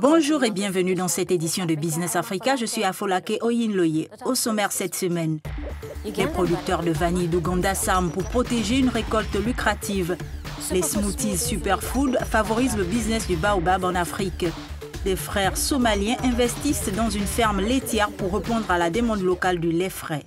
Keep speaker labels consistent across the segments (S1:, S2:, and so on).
S1: Bonjour et bienvenue dans cette édition de Business Africa. Je suis Afolake Oyinloye. Au sommaire cette semaine, les producteurs de vanille d'Ouganda s'arment pour protéger une récolte lucrative. Les smoothies superfood favorisent le business du baobab en Afrique. Des frères somaliens investissent dans une ferme laitière pour répondre à la demande locale du lait frais.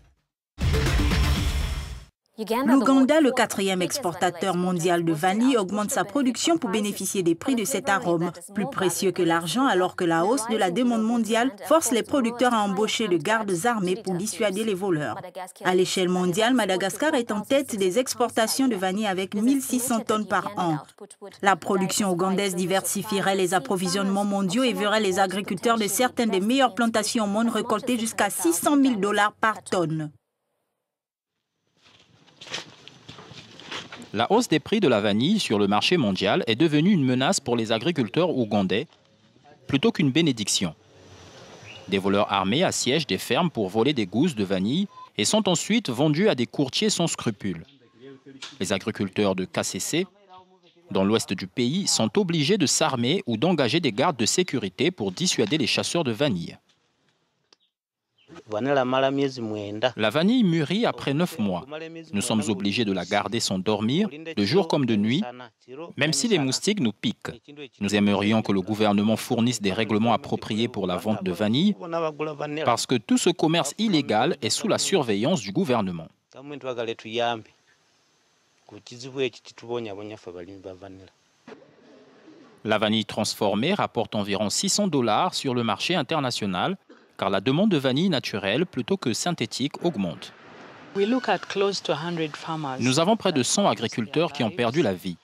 S1: L'Ouganda, le quatrième exportateur mondial de vanille, augmente sa production pour bénéficier des prix de cet arôme, plus précieux que l'argent, alors que la hausse de la demande mondiale force les producteurs à embaucher de gardes armés pour dissuader les voleurs. À l'échelle mondiale, Madagascar est en tête des exportations de vanille avec 1600 tonnes par an. La production ougandaise diversifierait les approvisionnements mondiaux et verrait les agriculteurs de certaines des meilleures plantations au monde récolter jusqu'à 600 000 dollars par tonne.
S2: La hausse des prix de la vanille sur le marché mondial est devenue une menace pour les agriculteurs ougandais plutôt qu'une bénédiction. Des voleurs armés assiègent des fermes pour voler des gousses de vanille et sont ensuite vendus à des courtiers sans scrupules. Les agriculteurs de KCC, dans l'ouest du pays, sont obligés de s'armer ou d'engager des gardes de sécurité pour dissuader les chasseurs de vanille. La vanille mûrit après neuf mois. Nous sommes obligés de la garder sans dormir, de jour comme de nuit, même si les moustiques nous piquent. Nous aimerions que le gouvernement fournisse des règlements appropriés pour la vente de vanille, parce que tout ce commerce illégal est sous la surveillance du gouvernement. La vanille transformée rapporte environ 600 dollars sur le marché international car la demande de vanille naturelle plutôt que synthétique augmente. Nous avons près de 100 agriculteurs qui ont perdu la vie.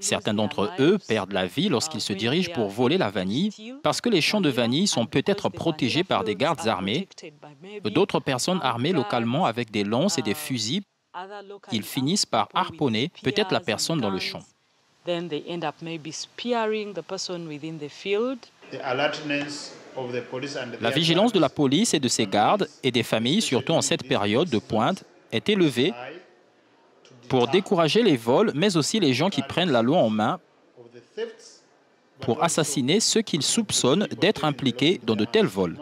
S2: Certains d'entre eux perdent la vie lorsqu'ils se dirigent pour voler la vanille parce que les champs de vanille sont peut-être protégés par des gardes armés, d'autres personnes armées localement avec des lances et des fusils. Ils finissent par harponner peut-être la personne dans le champ. La vigilance de la police et de ses gardes et des familles, surtout en cette période de pointe, est élevée pour décourager les vols, mais aussi les gens qui prennent la loi en main pour assassiner ceux qu'ils soupçonnent d'être impliqués dans de tels vols.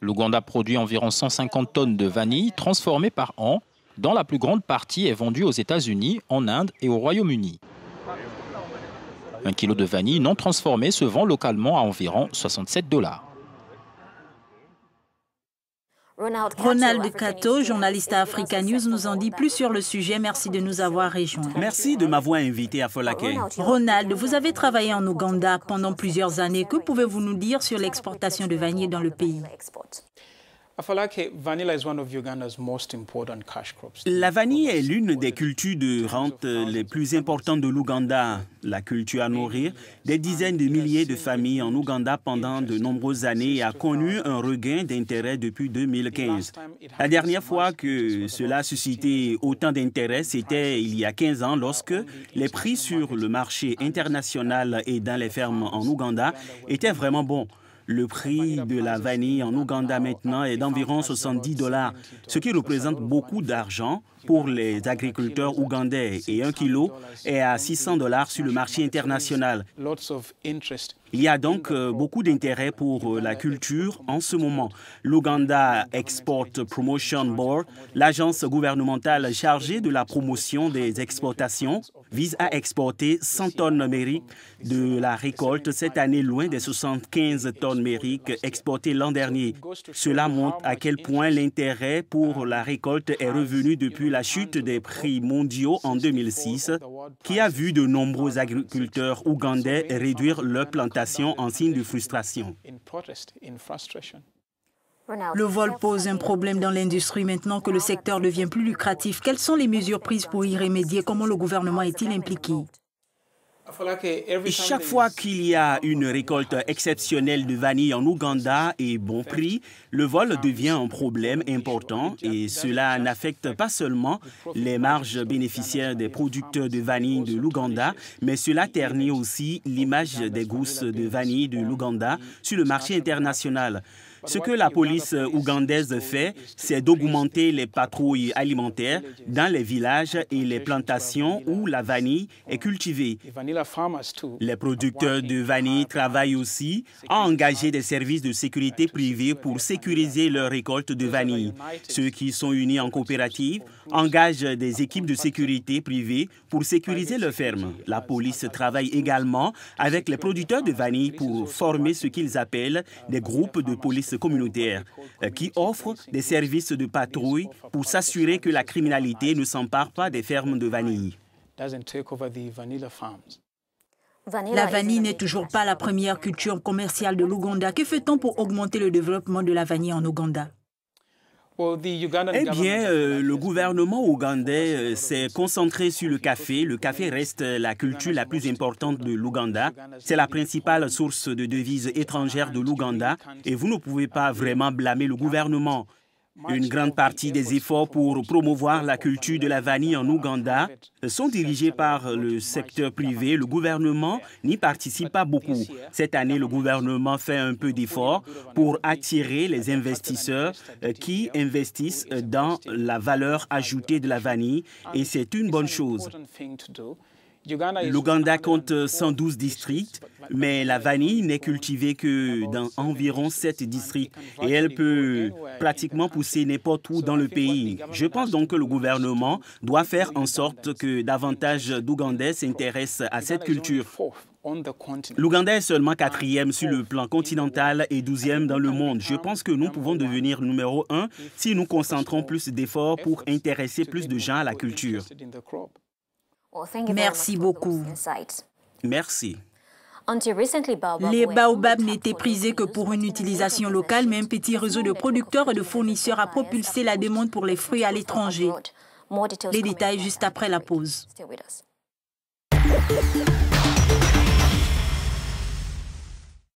S2: L'Ouganda produit environ 150 tonnes de vanille transformées par an dont la plus grande partie est vendue aux États-Unis, en Inde et au Royaume-Uni. Un kilo de vanille non transformée se vend localement à environ 67 dollars.
S1: Ronald Cato, journaliste à Africa News, nous en dit plus sur le sujet. Merci de nous avoir rejoints.
S3: Merci de m'avoir invité à Folake.
S1: Ronald, vous avez travaillé en Ouganda pendant plusieurs années. Que pouvez-vous nous dire sur l'exportation de vanille dans le pays la vanille
S3: est l'une des cultures de rente euh, les plus importantes de l'Ouganda. La culture à nourrir. des dizaines de milliers de familles en Ouganda pendant de nombreuses années et a connu un regain d'intérêt depuis 2015. La dernière fois que cela a suscité autant d'intérêt, c'était il y a 15 ans lorsque les prix sur le marché international et dans les fermes en Ouganda étaient vraiment bons. Le prix de la vanille en Ouganda maintenant est d'environ 70 dollars, ce qui représente beaucoup d'argent pour les agriculteurs ougandais et un kilo est à 600 dollars sur le marché international. Il y a donc euh, beaucoup d'intérêt pour euh, la culture en ce moment. L'Ouganda Export Promotion Board, l'agence gouvernementale chargée de la promotion des exportations, vise à exporter 100 tonnes mériques de la récolte cette année, loin des 75 tonnes mériques exportées l'an dernier. Cela montre à quel point l'intérêt pour la récolte est revenu depuis la chute des prix mondiaux en 2006, qui a vu de nombreux agriculteurs ougandais réduire leurs plantations en signe de frustration.
S1: Le vol pose un problème dans l'industrie maintenant que le secteur devient plus lucratif. Quelles sont les mesures prises pour y remédier Comment le gouvernement est-il impliqué
S3: eh, chaque fois qu'il y a une récolte exceptionnelle de vanille en Ouganda et bon prix, le vol devient un problème important et cela n'affecte pas seulement les marges bénéficiaires des producteurs de vanille de l'Ouganda, mais cela ternit aussi l'image des gousses de vanille de l'Ouganda sur le marché international. Ce que la police ougandaise fait, c'est d'augmenter les patrouilles alimentaires dans les villages et les plantations où la vanille est cultivée. Les producteurs de vanille travaillent aussi à engager des services de sécurité privés pour sécuriser leur récolte de vanille. Ceux qui sont unis en coopérative engagent des équipes de sécurité privée pour sécuriser leurs fermes. La police travaille également avec les producteurs de vanille pour former ce qu'ils appellent des groupes de police communautaire euh, qui offrent des services de patrouille pour s'assurer que la criminalité ne s'empare pas des fermes de vanille.
S1: La vanille n'est toujours pas la première culture commerciale de l'Ouganda. Que fait-on pour augmenter le développement de la vanille en Ouganda eh
S3: bien, euh, le gouvernement ougandais euh, s'est concentré sur le café. Le café reste euh, la culture la plus importante de l'Ouganda. C'est la principale source de devises étrangères de l'Ouganda et vous ne pouvez pas vraiment blâmer le gouvernement. Une grande partie des efforts pour promouvoir la culture de la vanille en Ouganda sont dirigés par le secteur privé. Le gouvernement n'y participe pas beaucoup. Cette année, le gouvernement fait un peu d'efforts pour attirer les investisseurs qui investissent dans la valeur ajoutée de la vanille et c'est une bonne chose. L'Ouganda compte 112 districts, mais la vanille n'est cultivée que dans environ 7 districts et elle peut pratiquement pousser n'importe où dans le pays. Je pense donc que le gouvernement doit faire en sorte que davantage d'Ougandais s'intéressent à cette culture. L'Ouganda est seulement quatrième sur le plan continental et douzième dans le monde. Je pense que nous pouvons devenir numéro un si nous concentrons plus d'efforts pour intéresser plus de gens à la culture.
S1: Merci beaucoup. Merci. Les baobabs n'étaient prisés que pour une utilisation locale, mais un petit réseau de producteurs et de fournisseurs a propulsé la demande pour les fruits à l'étranger. Les détails juste après la pause.